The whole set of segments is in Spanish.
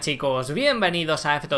chicos, bienvenidos a f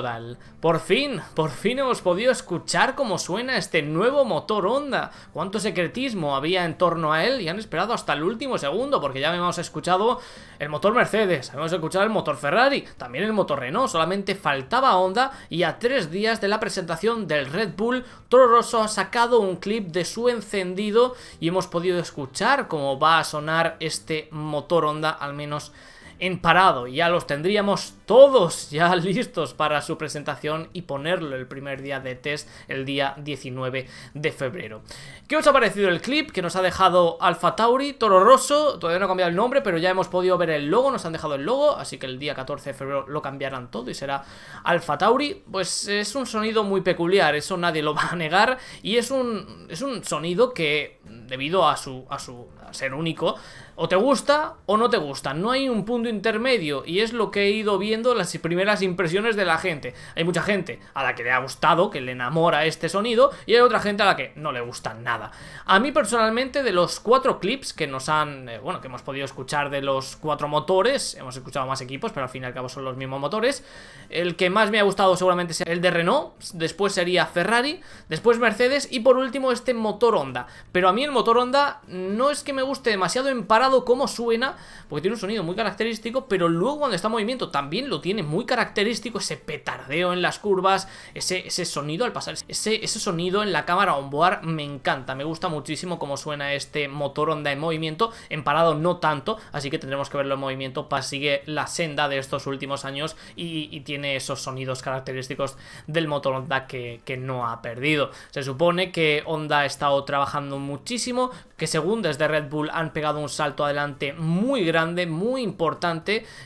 Por fin, por fin hemos podido escuchar cómo suena este nuevo motor Honda. Cuánto secretismo había en torno a él y han esperado hasta el último segundo porque ya habíamos escuchado el motor Mercedes, hemos escuchado el motor Ferrari, también el motor Renault, solamente faltaba Honda y a tres días de la presentación del Red Bull, Toro Rosso ha sacado un clip de su encendido y hemos podido escuchar cómo va a sonar este motor Honda, al menos en parado. Ya los tendríamos todos ya listos para su presentación y ponerlo el primer día de test, el día 19 de febrero. ¿Qué os ha parecido el clip que nos ha dejado Alfa Tauri? Toro Rosso, todavía no ha cambiado el nombre, pero ya hemos podido ver el logo, nos han dejado el logo, así que el día 14 de febrero lo cambiarán todo y será Alfa Tauri. Pues es un sonido muy peculiar, eso nadie lo va a negar, y es un, es un sonido que, debido a su, a su ser único, o te gusta o no te gusta, no hay un punto intermedio y es lo que he ido viendo las primeras impresiones de la gente. Hay mucha gente a la que le ha gustado, que le enamora este sonido y hay otra gente a la que no le gusta nada. A mí personalmente de los cuatro clips que nos han, eh, bueno, que hemos podido escuchar de los cuatro motores, hemos escuchado más equipos, pero al fin y al cabo son los mismos motores, el que más me ha gustado seguramente sea el de Renault, después sería Ferrari, después Mercedes y por último este motor Honda. Pero a mí el motor Honda no es que me guste demasiado en parado como suena, porque tiene un sonido muy característico pero luego cuando está en movimiento también lo tiene muy característico, ese petardeo en las curvas, ese, ese sonido al pasar, ese, ese sonido en la cámara onboard me encanta, me gusta muchísimo cómo suena este motor Honda en movimiento, en parado no tanto, así que tendremos que verlo en movimiento, para sigue la senda de estos últimos años y, tiene esos sonidos característicos del motor Honda que, que no ha perdido. Se supone que Honda ha estado trabajando muchísimo, que según desde Red Bull han pegado un salto adelante muy grande, muy importante,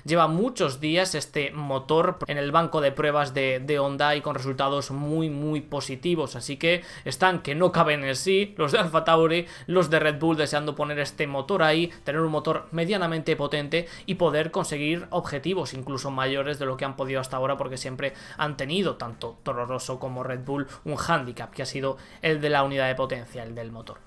Lleva muchos días este motor en el banco de pruebas de, de Honda y con resultados muy, muy positivos. Así que están que no caben en sí los de Alfa Tauri, los de Red Bull deseando poner este motor ahí, tener un motor medianamente potente y poder conseguir objetivos incluso mayores de lo que han podido hasta ahora porque siempre han tenido tanto Toro Rosso como Red Bull un hándicap que ha sido el de la unidad de potencia, el del motor.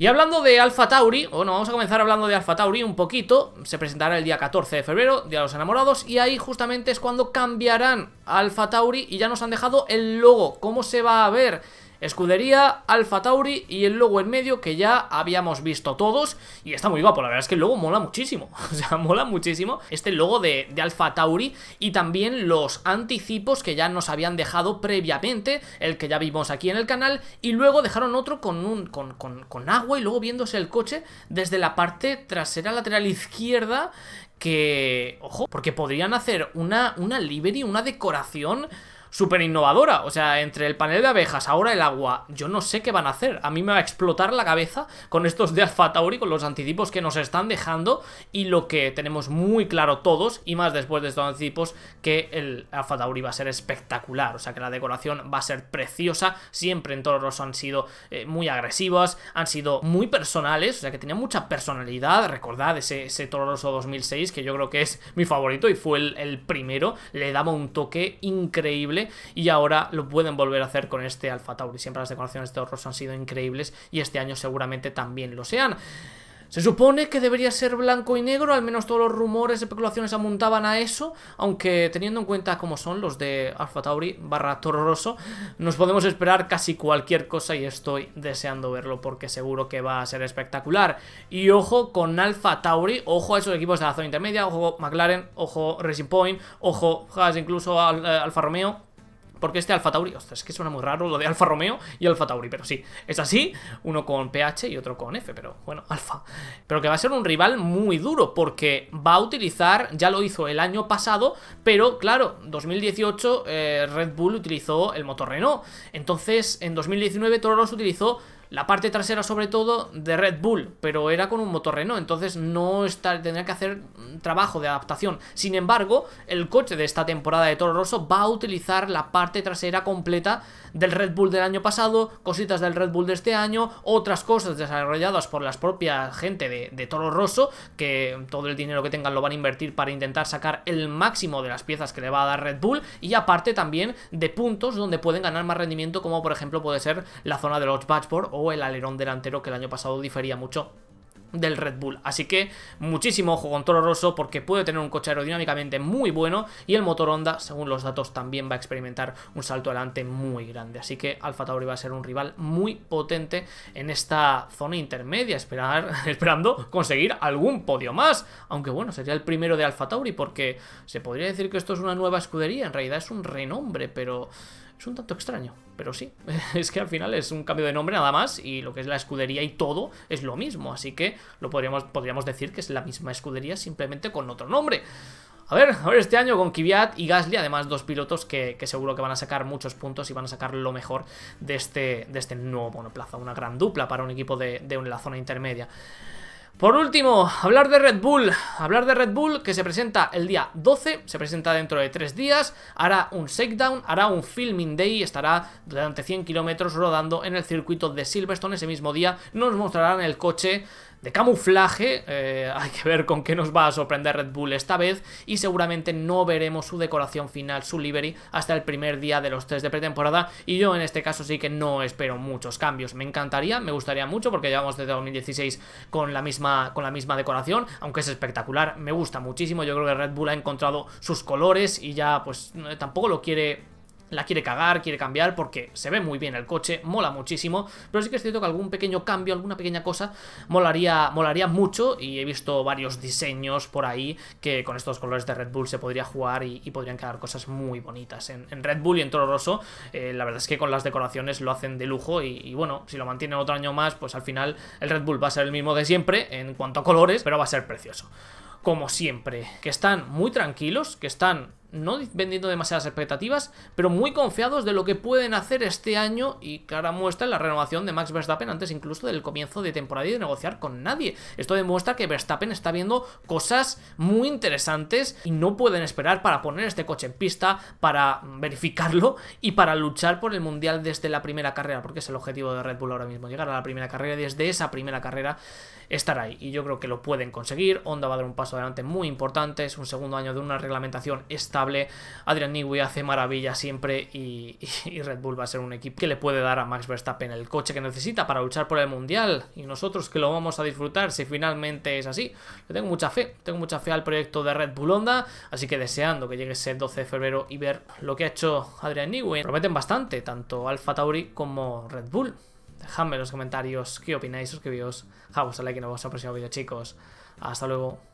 Y hablando de Alpha Tauri, bueno, vamos a comenzar hablando de Alpha Tauri un poquito. Se presentará el día 14 de febrero, Día de los Enamorados, y ahí justamente es cuando cambiarán a Alpha Tauri y ya nos han dejado el logo, cómo se va a ver. Escudería, Alfa Tauri y el logo en medio que ya habíamos visto todos y está muy guapo, la verdad es que el logo mola muchísimo, o sea, mola muchísimo este logo de, Alfa Tauri y también los anticipos que ya nos habían dejado previamente, el que ya vimos aquí en el canal y luego dejaron otro con, un, con, con, agua y luego viéndose el coche desde la parte trasera lateral izquierda que, ojo, porque podrían hacer una, una livery, una decoración súper innovadora. O sea, entre el panel de abejas, ahora el agua, yo no sé qué van a hacer. A mí me va a explotar la cabeza con estos de Alpha con los anticipos que nos están dejando y lo que tenemos muy claro todos, y más después de estos anticipos, que el Alpha Tauri va a ser espectacular. O sea, que la decoración va a ser preciosa. Siempre en Rosso han sido eh, muy agresivas, han sido muy personales, o sea, que tenía mucha personalidad. Recordad ese, ese Toro 2006, que yo creo que es mi favorito y fue el, el primero. Le daba un toque increíble y ahora lo pueden volver a hacer con este Alfa Tauri. Siempre las decoraciones de Torroso han sido increíbles y este año seguramente también lo sean. Se supone que debería ser blanco y negro, al menos todos los rumores, y especulaciones apuntaban a eso, aunque teniendo en cuenta cómo son los de Alfa Tauri barra Toro Rosso, nos podemos esperar casi cualquier cosa y estoy deseando verlo porque seguro que va a ser espectacular. Y ojo con Alfa Tauri, ojo a esos equipos de la zona intermedia, ojo McLaren, ojo Racing Point, ojo incluso al, eh, Alfa Romeo, porque este Alfa Tauri, ostras, es que suena muy raro lo de Alfa Romeo y Alfa Tauri, pero sí, es así, uno con PH y otro con F, pero bueno, Alfa. Pero que va a ser un rival muy duro, porque va a utilizar, ya lo hizo el año pasado, pero claro, 2018 eh, Red Bull utilizó el motor Renault, entonces en 2019 Toro Rosso utilizó la parte trasera, sobre todo, de Red Bull, pero era con un motor Renault, entonces no está, tendría que hacer trabajo de adaptación. Sin embargo, el coche de esta temporada de Toro Rosso va a utilizar la parte trasera completa del Red Bull del año pasado, cositas del Red Bull de este año, otras cosas desarrolladas por las propias gente de, Toro Rosso, que todo el dinero que tengan lo van a invertir para intentar sacar el máximo de las piezas que le va a dar Red Bull, y aparte también de puntos donde pueden ganar más rendimiento, como por ejemplo puede ser la zona de los Batchboard o el alerón delantero que el año pasado difería mucho del Red Bull. Así que muchísimo ojo con Toro Rosso porque puede tener un coche aerodinámicamente muy bueno y el motor Honda, según los datos, también va a experimentar un salto adelante muy grande. Así que Alfa Tauri va a ser un rival muy potente en esta zona intermedia, esperando conseguir algún podio más. Aunque bueno, sería el primero de Alfa Tauri porque se podría decir que esto es una nueva escudería, en realidad es un renombre, pero es un tanto extraño, pero sí, es que al final es un cambio de nombre nada más y lo que es la escudería y todo es lo mismo, así que lo podríamos, podríamos decir que es la misma escudería simplemente con otro nombre. A ver, a ver este año con Kvyat y Gasly, además dos pilotos que, seguro que van a sacar muchos puntos y van a sacar lo mejor de este, de este nuevo monoplaza, una gran dupla para un equipo de, de la zona intermedia. Por último, hablar de Red Bull. Hablar de Red Bull que se presenta el día 12, se presenta dentro de 3 días, hará un shakedown, hará un filming day, estará durante 100 kilómetros rodando en el circuito de Silverstone ese mismo día. Nos mostrarán el coche de camuflaje. Eh, hay que ver con qué nos va a sorprender Red Bull esta vez. Y seguramente no veremos su decoración final, su livery, hasta el primer día de los tres de pretemporada. Y yo en este caso sí que no espero muchos cambios. Me encantaría, me gustaría mucho, porque llevamos desde 2016 con la misma, con la misma decoración. Aunque es espectacular, me gusta muchísimo. Yo creo que Red Bull ha encontrado sus colores y ya pues eh, tampoco lo quiere la quiere cagar, quiere cambiar, porque se ve muy bien el coche, mola muchísimo, pero sí que es cierto que algún pequeño cambio, alguna pequeña cosa, molaría, molaría mucho y he visto varios diseños por ahí que con estos colores de Red Bull se podría jugar y, podrían quedar cosas muy bonitas. En, Red Bull y en Toro Rosso, eh, la verdad es que con las decoraciones lo hacen de lujo y, bueno, si lo mantienen otro año más, pues al final el Red Bull va a ser el mismo de siempre en cuanto a colores, pero va a ser precioso. Como siempre, que están muy tranquilos, que están no vendiendo demasiadas expectativas, pero muy confiados de lo que pueden hacer este año y clara muestra la renovación de Max Verstappen antes incluso del comienzo de temporada y de negociar con nadie. Esto demuestra que Verstappen está viendo cosas muy interesantes y no pueden esperar para poner este coche en pista, para verificarlo y para luchar por el Mundial desde la primera carrera, porque es el objetivo de Red Bull ahora mismo, llegar a la primera carrera y desde esa primera carrera estar ahí. Y yo creo que lo pueden conseguir, Honda va a dar un paso adelante muy importante, es un segundo año de una reglamentación estable Adrian Newey hace maravilla siempre y, Red Bull va a ser un equipo que le puede dar a Max Verstappen el coche que necesita para luchar por el Mundial y nosotros que lo vamos a disfrutar si finalmente es así. Yo tengo mucha fe, tengo mucha fe al proyecto de Red Bull Honda, así que deseando que llegue ese 12 de febrero y ver lo que ha hecho Adrian Newey. Prometen bastante, tanto Alfa Tauri como Red Bull. Dejadme en los comentarios qué opináis, suscribíos, dejad un like nos en el vídeo chicos. Hasta luego.